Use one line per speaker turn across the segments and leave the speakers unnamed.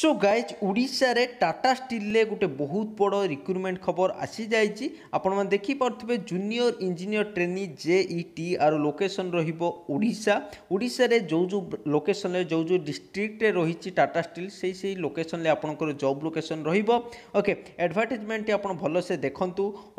so guys ওড়িশার টাটা স্টিলে গোটে বহুত বড় রিক্রুটমেন্ট খবর আসি যাই আপনার দেখিপারে junior engineer training J E T আর লোকেসন রহব ওড়িশা ওড়িশার যে যে লোকেসন যে যে ডিস্ট্রিক্টে রয়েছে টাটা স্টিল সেই সেই লোকেসন আপনার জব লোকেসন রহব ওকে আডভার্টাইজমেন্ট আপনার ভালসে দেখুন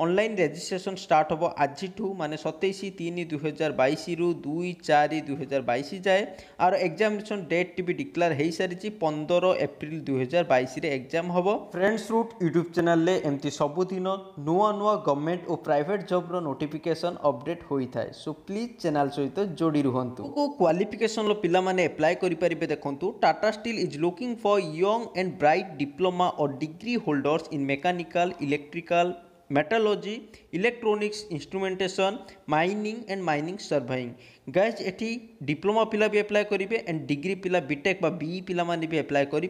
অনলাইন রেজিষ্ট্রেসন স্টার্ট হব আজিঠু মানে সতেইশ তিন দুই হাজার বাইশ রু দুই চারি দুই হাজার বাইশ যায় আর এক্সামিনেসন ডেট টি ডিক্লার হয়ে সারিছে পনেরো এপ্রিল ଏପ୍ରିଲ ଦୁଇହଜାର ହଜାର ବାଇଶରେ ଏକ୍ଜାମ୍ ହେବ ଫ୍ରେଣ୍ଡସ୍ ରୁଟ୍ ୟୁଟ୍ୟୁବ୍ ଚ୍ୟାନେଲରେ ଏମିତି ସବୁଦିନ ନୂଆ ନୂଆ ଗଭର୍ଣ୍ଣମେଣ୍ଟ ଓ ପ୍ରାଇଭେଟ୍ ଜବ୍ର ନୋଟିଫିକେସନ୍ ଅପଡେଟ୍ ହୋଇଥାଏ ସୋ ପ୍ଲିଜ୍ ଚ୍ୟାନେଲ୍ ସହିତ ଯୋଡ଼ି ରୁହନ୍ତୁ କ୍ୱାଲିଫିକେସନ୍ର ପିଲାମାନେ ଆପ୍ଲାଏ କରିପାରିବେ ଦେଖନ୍ତୁ Tata steel is looking for young and bright diploma ଓ degree holders in mechanical electrical metallurgy electronics instrumentation mining and mining surveying guys এটি ডিপ্লোমা পিলা বি আপ্লাই করবে অ্যান্ড ডিগ্রি পিলা বিটেক বা বিই পিলামানে বি আপ্লাই করে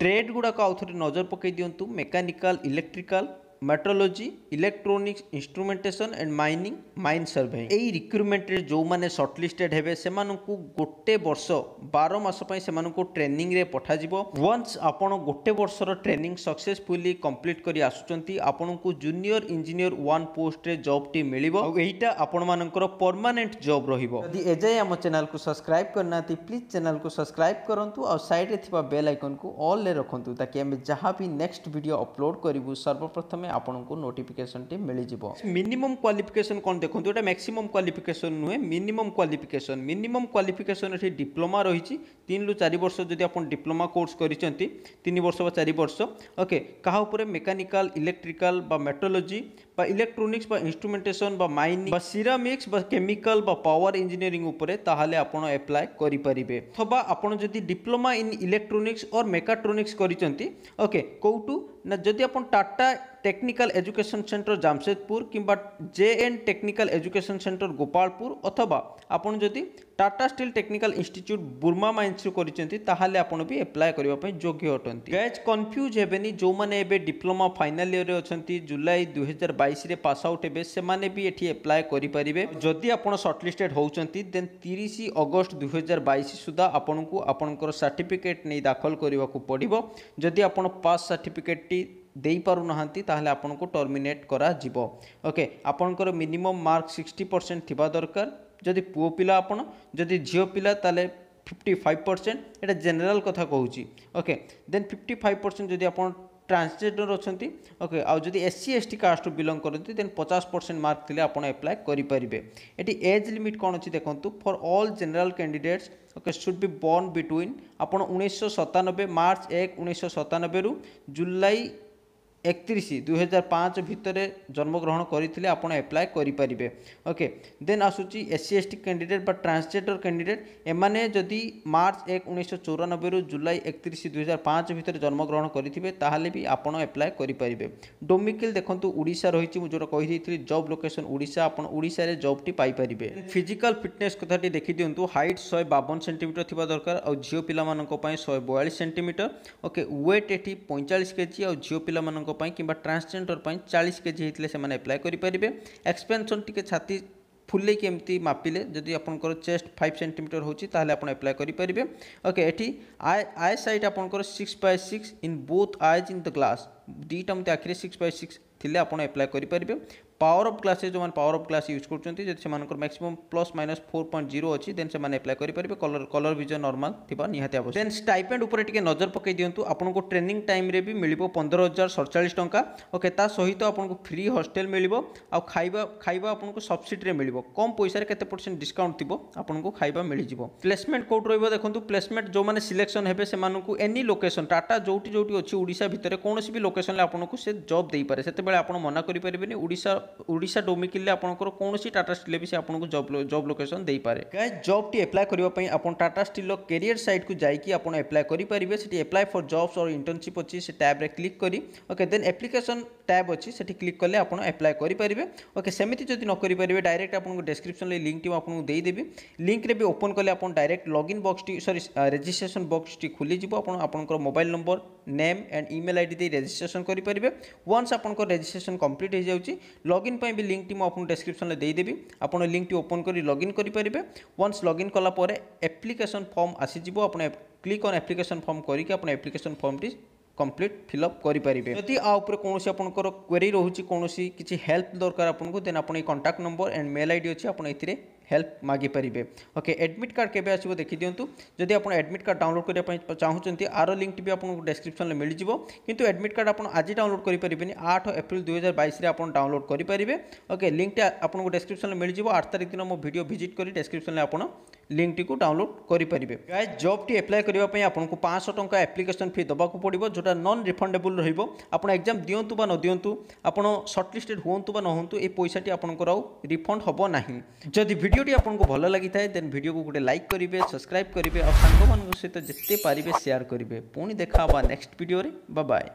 ট্রেড গুড়াক আউথরে নজর পকাই দিও mechanical electrical মেট্রোলোজি electronics instrumentation and mining mine survey এই রিক্রুটমেন্টরে যে সর্টলিস্টেড হবে সে গোটে বর্ষ বার মাস সে ট্রেনিংরে পঠাযিব ওয়ান্স আপনার গোটে বর্ষর ট্রেনিং সকসেসফুলি কমপ্লিট করে আসুচার আপনার জুনিয়র ইঞ্জিনিয়র ওয়ান পোস্টরে জবটি মিলব এইটা আপনার পরমানেন্ট জব রহব যদি এযায় আমার চ্যানেল সবসক্রাইব করে না প্লিজ চ্যানেল সবসক্রাইব করতু আইড্রে থাকা বেল আইকন কু অল্রে রাখতু তাকে আমি যা নেক্সট ভিডিও অপলোড করবু সর্বপ্রথমে ପ୍ରଥମେ ଆପଣଙ୍କୁ ନୋଟିଫିକେସନଟି ମିଳିଯିବ ମିନିମମ୍ କ୍ୱାଲିଫିକେସନ୍ କ'ଣ ଦେଖନ୍ତୁ ଏଇଟା ମ୍ୟାକ୍ସିମମ୍ କ୍ୱାଲିଫିକେସନ୍ ନୁହେଁ ମିନିମମ୍ କ୍ୱାଲିଫିକେସନ୍ ମିନିମମ୍ କ୍ୱାଲିଫିକେସନ୍ ଏଠି ଡିପ୍ଲୋମା ରହିଛି ତିନିରୁ ଚାରି ବର୍ଷ ଯଦି ଆପଣ ଡିପ୍ଲୋମା କୋର୍ସ କରିଛନ୍ତି ତିନି ବର୍ଷ ବା ଚାରି ବର୍ଷ ଓକେ କାହା ଉପରେ ମେକାନିକାଲ୍ ଇଲେକ୍ଟ୍ରିକାଲ୍ ବା মেট্রোলজি ବା ଇଲେକ୍ଟ୍ରୋନିକ୍ସ ବା ইনস্ট্রুমেন্টেশন ବା মাইনিং ବା ସିରାମିକ୍ସ ବା କେମିକାଲ୍ ବା পাওয়ার ଇଞ୍ଜିନିୟରିଂ ଉପରେ ତାହେଲେ ଆପଣ ଆପ୍ଲାଏ କରିପାରିବେ ଅଥବା ଆପଣ ଯଦି diploma in electronics or mechatronics କରିଛନ୍ତି ଓକେ କେଉଁଠୁ ना जदि आप Tata technical education centre Jamshedpur किंवा J N technical education centre Gopalpur अथवा आपण जदि Tata steel technical institute Burma mines କରିଛନ୍ତି ତାହେଲେ ଆପଣ ବି ଆପ୍ଲାଏ କରିବା ପାଇଁ ଯୋଗ୍ୟ ଅଟନ୍ତି ଗାଏଜ୍ କନଫ୍ୟୁଜ୍ ହେବେନି ଯେଉଁମାନେ ଏବେ ଡିପ୍ଲୋମା ଫାଇନାଲ୍ ଇୟର୍ରେ ଅଛନ୍ତି ଜୁଲାଇ ଦୁଇହଜାର ବାଇଶରେ ପାସ୍ ଆଉଟ୍ ହେବେ ସେମାନେ ବି ଏଠି ଆପ୍ଲାଏ କରିପାରିବେ ଯଦି ଆପଣ ସର୍ଟଲିଷ୍ଟେଡ୍ ହେଉଛନ୍ତି ଦେନ୍ ତିରିଶ ଅଗଷ୍ଟ ଦୁଇହଜାର ବାଇଶ ସୁଦ୍ଧା ଆପଣଙ୍କୁ ଆପଣଙ୍କର ସାର୍ଟିଫିକେଟ୍ ନେଇ ଦାଖଲ କରିବାକୁ ପଡ଼ିବ ଯଦି ଆପଣ ପାସ୍ ସାର୍ଟିଫିକେଟ୍ଟି ବି ଦେଇପାରୁନାହାନ୍ତି ତାହେଲେ ଆପଣଙ୍କୁ ଟର୍ମିନେଟ୍ କରାଯିବ ଓକେ ଆପଣଙ୍କର ମିନିମମ୍ ମାର୍କ ସିକ୍ସଟି ପରସେଣ୍ଟ ଥିବା ଦରକାର ଯଦି ପୁଅ ପିଲା ଆପଣ ଯଦି ଝିଅ ପିଲା ତାହେଲେ ଫିଫ୍ଟି ଫାଇଭ୍ ପରସେଣ୍ଟ ଏଇଟା ଜେନେରାଲ୍ କଥା କହୁଛି okay then fifty five percent ଯଦି ଆପଣ ট্রান্সজেন্ডর অনেক ওকে আদি এস ସି ଏସ୍ ଟି କାଷ୍ଟରୁ ବିଲଙ୍ଗ କରନ୍ତି ଦେନ୍ ପଚାଶ ପରସେଣ୍ଟ ମାର୍କ ଥିଲେ ଆପଣ ଆପ୍ଲାଏ କରିପାରିବେ ଏଠି ଏଜ୍ ଲିମିଟ୍ କ'ଣ ଅଛି ଦେଖନ୍ତୁ for all general candidates okay should be born between ଆପଣ ଉଣେଇଶହ ସତାନବେ ମାର୍ଚ୍ଚ ଏକ ଉଣେଇଶହ ସତାନବେରୁ ଜୁଲାଇ একত্রিশ দুই হাজার পাঁচ ভিতরে জন্মগ্রহণ করে আপনার এপ্লাই করে পারে ওকে দেন আসুচি এসসি এসটি ক্যান্ডিডেট বা ট্রান্সজেন্ডর ক্যান্ডিডেট এমানে যদি মার্চ এক উনিশশো চৌরানবে জুলাই একত্রিশ দুই হাজার পাঁচ ভিতরে জন্মগ্রহণ করে তাহলে বি আপনার এপ্লাই করে পারে ডোমিকিল দেখুন ওড়শা রয়েছে মু যেটা কই জব লোকেসন ওড়শা আপনার ওড়শার জবটি পাইপারে ফিজিকাল ফিটনেস কথাটি দেখি দিও হাইট শহে বাবন সেটিমিটর থাকা দরকার আও ঝিও পিলা শহে বয়াশ সেটিমিটর ওকে ওয়েট এটি পঁয়চাশ কেজি আও ঝিও পিলা किंवा ट्रान्सजेंडर चाळीस के जी ହେଇଥିଲେ ସେମାନେ ଆପ୍ଲାଏ କରିପାରିବେ ଏକ୍ସପେନ୍ସନ୍ ଟିକେ ଛାତି ଫୁଲେଇକି ଏମିତି ମାପିଲେ ଯଦି ଆପଣଙ୍କର ଚେଷ୍ଟ ଫାଇଭ୍ ସେଣ୍ଟିମିଟର ହେଉଛି ତାହେଲେ ଆପଣ ଆପ୍ଲାଏ କରିପାରିବେ ଓକେ ଏଠି ଆଇ ଆଇ ସାଇଟ୍ ଆପଣଙ୍କର six by six in both eyes in the glass ଦୁଇଟା ମୋତେ ଆଖିରେ ସିକ୍ସ ବାଇ ସିକ୍ସ ଥିଲେ ଆପଣ ଆପ୍ଲାଏ କରିପାରିବେ পাওয়ার অଫ୍ କ୍ଲାସେସ୍ ଯେଉଁମାନେ ପାୱାର ଅଫ୍ କ୍ଲାସ୍ ୟୁଜ୍ କରୁଛନ୍ତି ଯଦି ସେମାନଙ୍କର maximum plus minus four point zero ଅଛି ଦେନ୍ ସେମାନେ ଆପ୍ଲାଏ କରିପାରିବେ କଲର କଲର ଭିଜନ ନର୍ମାଲ ଥିବା ନିହାତି ଆବଶ୍ୟକ ଦେନ୍ ଷ୍ଟାଇପେଣ୍ଡ ଉପରେ ଟିକେ ନଜର ପକାଇ ଦିଅନ୍ତୁ ଆପଣଙ୍କୁ ଟ୍ରେନିଂ ଟାଇମ୍ରେ ବି ମିଳିବ ପନ୍ଦର ହଜାର ସଡ଼ଚାଳିଶ ଟଙ୍କା ଓକେ ତା ସହିତ ଆପଣଙ୍କୁ ଫ୍ରି ହଷ୍ଟେଲ ମିଳିବ ଆଉ ଖାଇବା ଖାଇବା ଆପଣଙ୍କୁ ସବସିଡ଼ିରେ ମିଳିବ କମ୍ ପଇସାରେ କେତେ ପରସେଣ୍ଟ ଡିସ୍କାଉଣ୍ଟ ଥିବ ଆପଣଙ୍କୁ ଖାଇବା ମିଳିଯିବ ପ୍ଲେସମେଣ୍ଟ କେଉଁଠି ରହିବ ଦେଖନ୍ତୁ ପ୍ଲେସମେଣ୍ଟ ଯେଉଁମାନେ ସିଲେକ୍ସନ୍ ହେବେ ସେମାନଙ୍କୁ ଏନି ଲୋକେସନ୍ ଟାଟା ଯେଉଁଠି ଯେଉଁଠି ଅଛି ଓଡ଼ିଶା ଭିତରେ କୌଣସି ବି ଲୋକେସନ୍ରେ ଆପଣଙ୍କୁ ସେ ଜବ୍ ଦେଇପାରେ ସେତେବେଳେ ଆପଣ ମନା କରିପାରିବେନି ଓଡ଼ିଶା ওড়িশা ডোমিকিলে আপনার কৌশি টাটা স্টিলে বি সে আপনার জব জব লোকেসন দিয়ে গাইজ জবটি এপ্লাই করা আপনার টাটা স্টিলর কেরিয়ার সাইট কু যাই আপনার এপ্লাই করে পারে সেটি apply for jobs or internship অছি সে ট্যাব্রে ক্লিক করে ওকে দেন এপ্লিকেসন ট্যাব অছি সেটি ক্লিক কলে আপনার এপ্লাই করে পারে ওকে সেমিতি যদি নকরিপারে ডাইরেক্ট আপনার ডেসক্রিপশন লিঙ্কটি আপনার দেইদেবি লিঙ্করে বি ওপন কলে আপনার ডাইরেক্ট লগইন বক্সটি সরি রেজিষ্ট্রেসন বক্সটি খোলিযোগ আপনার আপনার mobile number name and email ID দিয়ে রেজিষ্ট্রেসন করে পারে ওয়ান্স আপনার রেজিষ্ট্রেসন কমপ্লিট হয়ে যাচ্ছে ଲଗ୍ଇନ୍ ପାଇଁ ବି ଲିଙ୍କ୍ଟି ମୁଁ ଆପଣଙ୍କୁ ଡେସ୍କ୍ରିପ୍ସନ୍ରେ ଦେଇଦେବି ଆପଣ ଲିଙ୍କ୍ଟି ଓପନ୍ କରି ଲଗ୍ଇନ୍ କରିପାରିବେ ୱାନ୍ସ ଲଗ୍ଇନ୍ କଲା ପରେ ଆପ୍ଲିକେସନ୍ ଫର୍ମ ଆସିଯିବ ଆପଣ କ୍ଲିକ୍ ଅନ୍ ଆପ୍ଲିକେସନ୍ ଫର୍ମ କରିକି ଆପଣ ଆପ୍ଲିକେସନ୍ ଫର୍ମଟି কমপ্লিট ফিল আপ করে পারে যদি আপরে কোণী আপনার কোয়েরি রয়েছে কোণী কিছু হেল্প দরকার আপনার দেন আপনার এই contact number and mail ID অছি আপনার এই ହେଲ୍ପ ମାଗିପାରିବେ ଓକେ ଆଡ଼ମିଟ୍ କାର୍ଡ଼ କେବେ ଆସିବ ଦେଖିଦିଅନ୍ତୁ ଯଦି ଆପଣ ଆଡ଼ମିଟ୍ କାର୍ଡ଼ ଡାଉନଲୋଡ଼୍ କରିବା ପାଇଁ ଚାହୁଁଛନ୍ତି ଆର ଲିଙ୍କଟି ବି ଆପଣଙ୍କୁ ଡେସ୍କ୍ରିପ୍ସନ୍ରେ ମିଳିଯିବ କିନ୍ତୁ ଆଡ଼ମିଟ୍ କାର୍ଡ଼ ଆପଣ ଆଜି ଡାଉନଲୋଡ଼୍ କରିପାରିବେନି ଆଠ ଏପ୍ରିଲ ଦୁଇହଜାର ବାଇଶରେ ଆପଣ ଡାଉନଲୋଡ଼୍ କରିପାରିବେ ଓକେ ଲିଙ୍କଟି ଆପଣଙ୍କୁ ଡେସ୍କ୍ରିପ୍ସନ୍ରେ ମିଳିଯିବ ଆଠ ତାରିଖ ଦିନ ମୋ ଭିଡ଼ିଓ ଭିଜିଟ୍ କରି ଡେସ୍କ୍ରିପ୍ସନ୍ରେ ଆପଣ লিঙ্কটিকে ডাউনলোড করে পারে গাইজ জবটি আপ্লাই করা আপনার পাঁচশো টাকা আপ্লিকেসন ফি দেওয়া পড়ব যেটা নন রিফন্ডেবল রহব আপনার এক্সাম দিও বা নদিও আপনার সর্টলিস্টেড হুম বা নহতু এই পয়সাটি আপনার আউ রিফন্ড হব না যদি ভিডিও भिडियोट आपको भल लगी है देन भिड को गोटे लाइक करेंगे सब्सक्राइब करेंगे और सांग सहित जिते पारे सेयार करेंगे पुणी देखा नेक्स्ट भिडियो बाय